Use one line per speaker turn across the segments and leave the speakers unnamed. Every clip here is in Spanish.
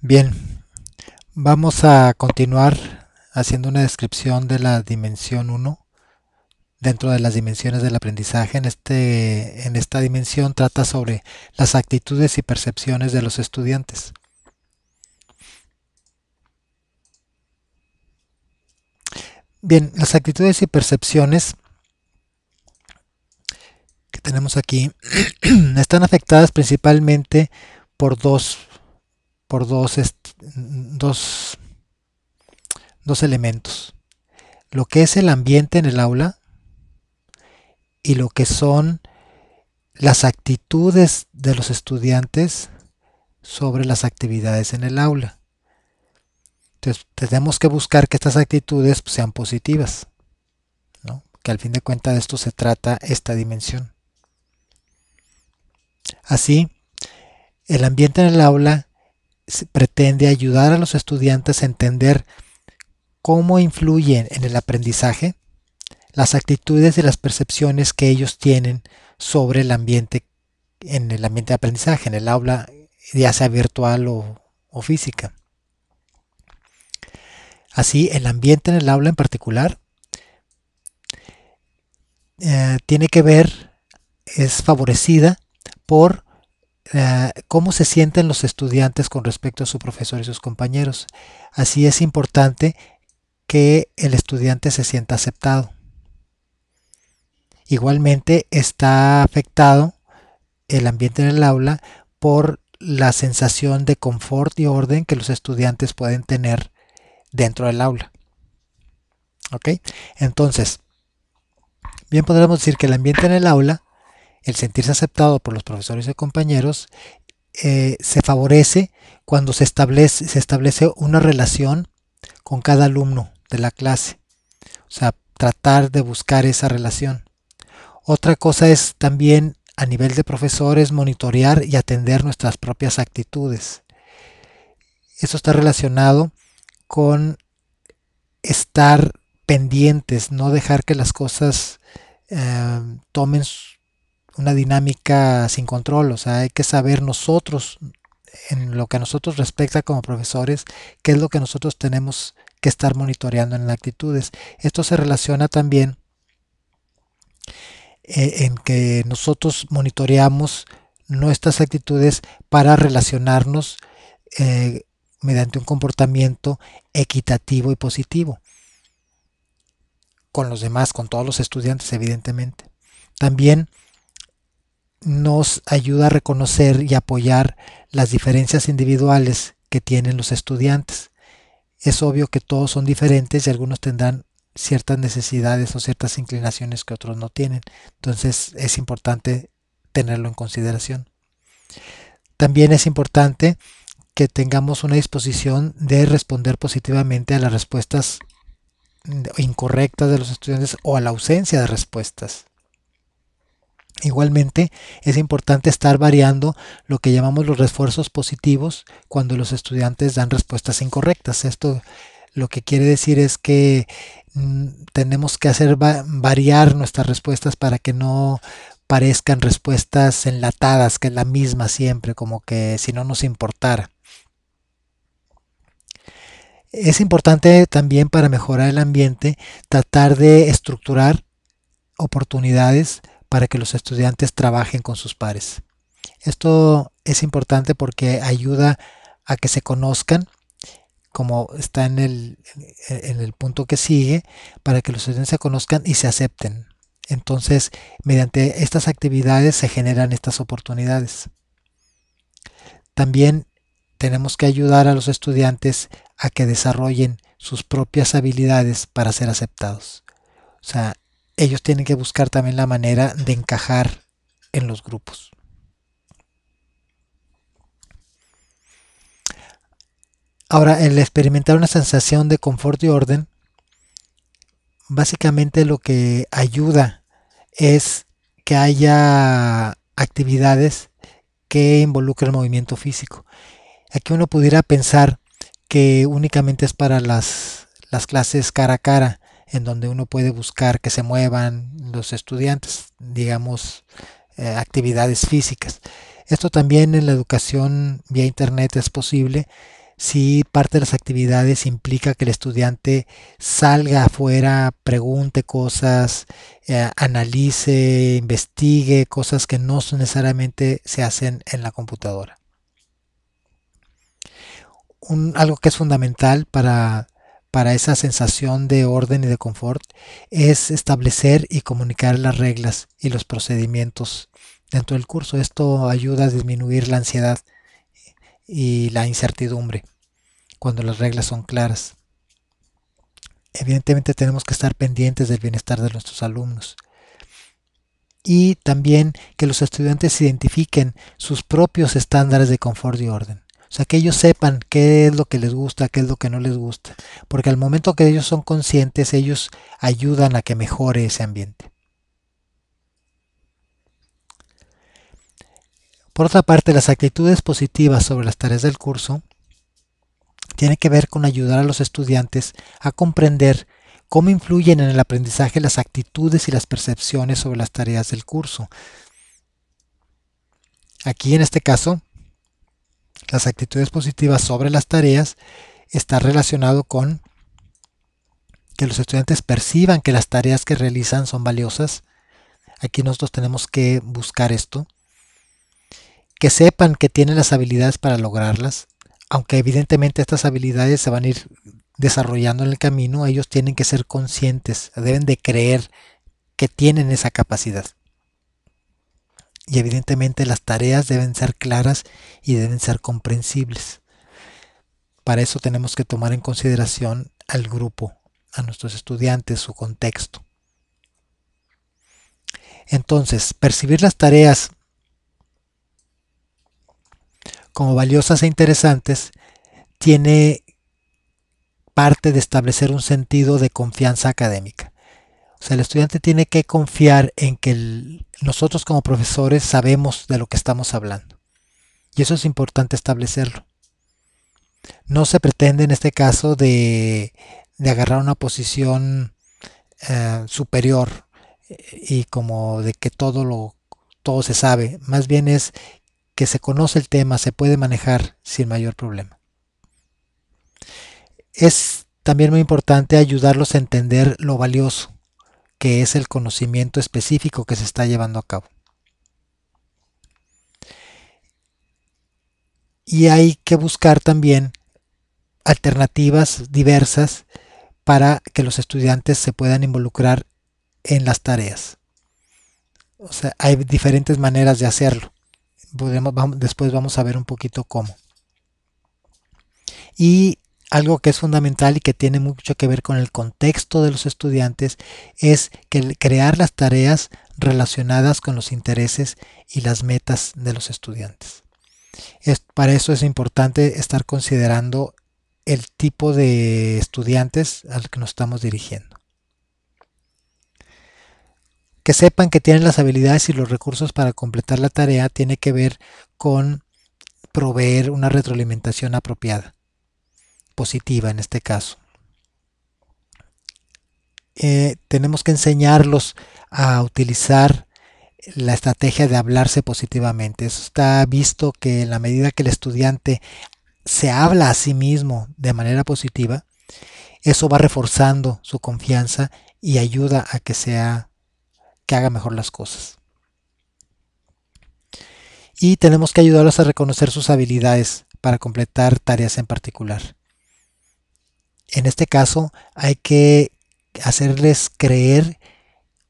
Bien, vamos a continuar haciendo una descripción de la dimensión 1 dentro de las dimensiones del aprendizaje. En, este, en esta dimensión trata sobre las actitudes y percepciones de los estudiantes. Bien, las actitudes y percepciones que tenemos aquí están afectadas principalmente por dos por dos, elementos. Lo que es el ambiente en el aula y lo que son las actitudes de los estudiantes sobre las actividades en el aula. Entonces tenemos que buscar que estas actitudes pues, sean positivas, que al fin de cuentas de esto se trata esta dimensión. Así, el ambiente en el aula pretende ayudar a los estudiantes a entender cómo influyen en el aprendizaje las actitudes y las percepciones que ellos tienen sobre el ambiente, en el ambiente de aprendizaje, en el aula, ya sea virtual o, física. Así, el ambiente en el aula en particular eh, tiene que ver, es favorecida por eh, cómo se sienten los estudiantes con respecto a su profesor y sus compañeros. Así es importante que el estudiante se sienta aceptado. Igualmente está afectado el ambiente en el aula por la sensación de confort y orden que los estudiantes pueden tener dentro del aula. Entonces, bien podremos decir que el ambiente en el aula el sentirse aceptado por los profesores y compañeros eh, se favorece cuando se establece, se establece una relación con cada alumno de la clase. O sea, tratar de buscar esa relación. Otra cosa es también a nivel de profesores monitorear y atender nuestras propias actitudes. Eso está relacionado con estar pendientes, no dejar que las cosas eh, tomen tomen una dinámica sin control, o sea, hay que saber nosotros, en lo que a nosotros respecta como profesores, qué es lo que nosotros tenemos que estar monitoreando en las actitudes. Esto se relaciona también eh, en que nosotros monitoreamos nuestras actitudes para relacionarnos eh, mediante un comportamiento equitativo y positivo con los demás, con todos los estudiantes, evidentemente. También nos ayuda a reconocer y apoyar las diferencias individuales que tienen los estudiantes. Es obvio que todos son diferentes y algunos tendrán ciertas necesidades o ciertas inclinaciones que otros no tienen. Entonces es importante tenerlo en consideración. También es importante que tengamos una disposición de responder positivamente a las respuestas incorrectas de los estudiantes o a la ausencia de respuestas. Igualmente, es importante estar variando lo que llamamos los refuerzos positivos cuando los estudiantes dan respuestas incorrectas. Esto lo que quiere decir es que mm, tenemos que hacer variar nuestras respuestas para que no parezcan respuestas enlatadas, que es la misma siempre, como que si no nos importara. Es importante también para mejorar el ambiente tratar de estructurar oportunidades para que los estudiantes trabajen con sus pares. Esto es importante porque ayuda a que se conozcan, como está en el, punto que sigue, para que los estudiantes se conozcan y se acepten. Entonces, mediante estas actividades se generan estas oportunidades. También tenemos que ayudar a los estudiantes a que desarrollen sus propias habilidades para ser aceptados. O sea, ellos tienen que buscar también la manera de encajar en los grupos. Ahora, el experimentar una sensación de confort y orden, básicamente lo que ayuda es que haya actividades que involucren el movimiento físico. Aquí uno pudiera pensar que únicamente es para las, las clases cara a cara, en donde uno puede buscar que se muevan los estudiantes, digamos, eh, actividades físicas. Esto también en la educación vía Internet es posible si parte de las actividades implica que el estudiante salga afuera, pregunte cosas, eh, analice, investigue cosas que no necesariamente se hacen en la computadora. algo que es fundamental para para esa sensación de orden y de confort es establecer y comunicar las reglas y los procedimientos dentro del curso. Esto ayuda a disminuir la ansiedad y la incertidumbre cuando las reglas son claras. Evidentemente tenemos que estar pendientes del bienestar de nuestros alumnos y también que los estudiantes identifiquen sus propios estándares de confort y orden. O sea, que ellos sepan qué es lo que les gusta, qué es lo que no les gusta. Porque al momento que ellos son conscientes, ellos ayudan a que mejore ese ambiente. Por otra parte, las actitudes positivas sobre las tareas del curso tienen que ver con ayudar a los estudiantes a comprender cómo influyen en el aprendizaje las actitudes y las percepciones sobre las tareas del curso. Aquí en este caso, las actitudes positivas sobre las tareas está relacionado con que los estudiantes perciban que las tareas que realizan son valiosas. Aquí nosotros tenemos que buscar esto. Que sepan que tienen las habilidades para lograrlas, aunque evidentemente estas habilidades se van a ir desarrollando en el camino, ellos tienen que ser conscientes, deben de creer que tienen esa capacidad y evidentemente las tareas deben ser claras y deben ser comprensibles. Para eso tenemos que tomar en consideración al grupo, a nuestros estudiantes, su contexto. Entonces, percibir las tareas como valiosas e interesantes tiene parte de establecer un sentido de confianza académica. O sea, el estudiante tiene que confiar en que nosotros como profesores sabemos de lo que estamos hablando. Y eso es importante establecerlo. No se pretende en este caso de, agarrar una posición eh, superior eh, y como de que todo lo todo se sabe. Más bien es que se conoce el tema, se puede manejar sin mayor problema. Es también muy importante ayudarlos a entender lo valioso que es el conocimiento específico que se está llevando a cabo. Y hay que buscar también alternativas diversas para que los estudiantes se puedan involucrar en las tareas. O sea, hay diferentes maneras de hacerlo. Podemos, después vamos a ver un poquito cómo. Y algo que es fundamental y que tiene mucho que ver con el contexto de los estudiantes es crear las tareas relacionadas con los intereses y las metas de los estudiantes. para eso es importante estar considerando el tipo de estudiantes al que nos estamos dirigiendo. Que sepan que tienen las habilidades y los recursos para completar la tarea tiene que ver con proveer una retroalimentación apropiada positiva en este caso. Eh, tenemos que enseñarlos a utilizar la estrategia de hablarse positivamente. Eso está visto que en la medida que el estudiante se habla a sí mismo de manera positiva, eso va reforzando su confianza y ayuda a que sea que haga mejor las cosas. Y tenemos que ayudarlos a reconocer sus habilidades para completar tareas en particular en este caso hay que hacerles creer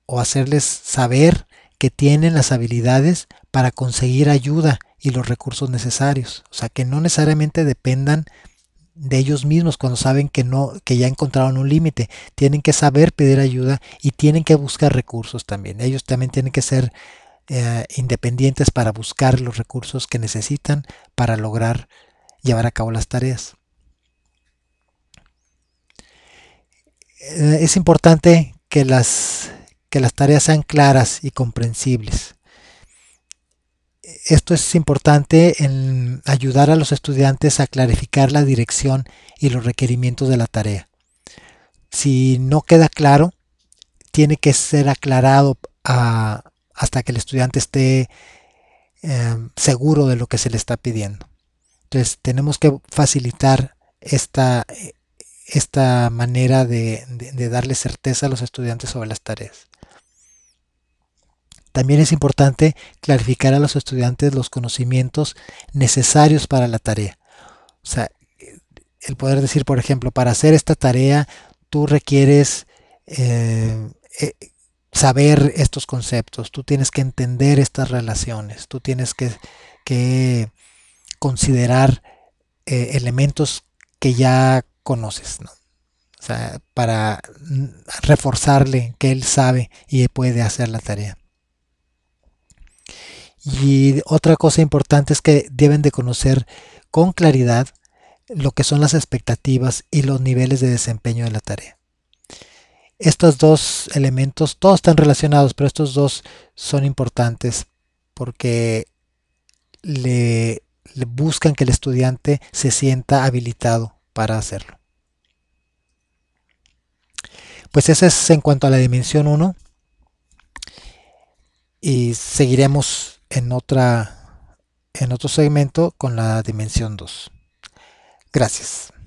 o hacerles saber que tienen las habilidades para conseguir ayuda y los recursos necesarios. O sea, que no necesariamente dependan de ellos mismos cuando saben que no que ya encontraron un límite tienen que saber pedir ayuda y tienen que buscar recursos también ellos también tienen que ser eh, independientes para buscar los recursos que necesitan para lograr llevar a cabo las tareas Eh, es importante que las, que las tareas sean claras y comprensibles. E-, esto es importante en ayudar a los estudiantes a clarificar la dirección y los requerimientos de la tarea. Si no queda claro, tiene que ser aclarado hasta que el estudiante esté em, seguro de lo que se le está pidiendo. Entonces tenemos que facilitar esta, esta manera de, darle certeza a los estudiantes sobre las tareas. También es importante clarificar a los estudiantes los conocimientos necesarios para la tarea. O sea, el poder decir, por ejemplo, para hacer esta tarea tú requieres eh, eh, saber estos conceptos, tú tienes que entender estas relaciones, tú tienes que, considerar eh, elementos que ya conoces, ¿no? O sea, para reforzarle que él sabe y puede hacer la tarea. Y otra cosa importante es que deben de conocer con claridad lo que son las expectativas y los niveles de desempeño de la tarea. Estos dos elementos, todos están relacionados, pero estos dos son importantes porque le buscan que el estudiante se sienta habilitado para hacerlo. Pues ese es en cuanto a la dimensión 1. Y seguiremos en otra en otro segmento con la dimensión 2. Gracias.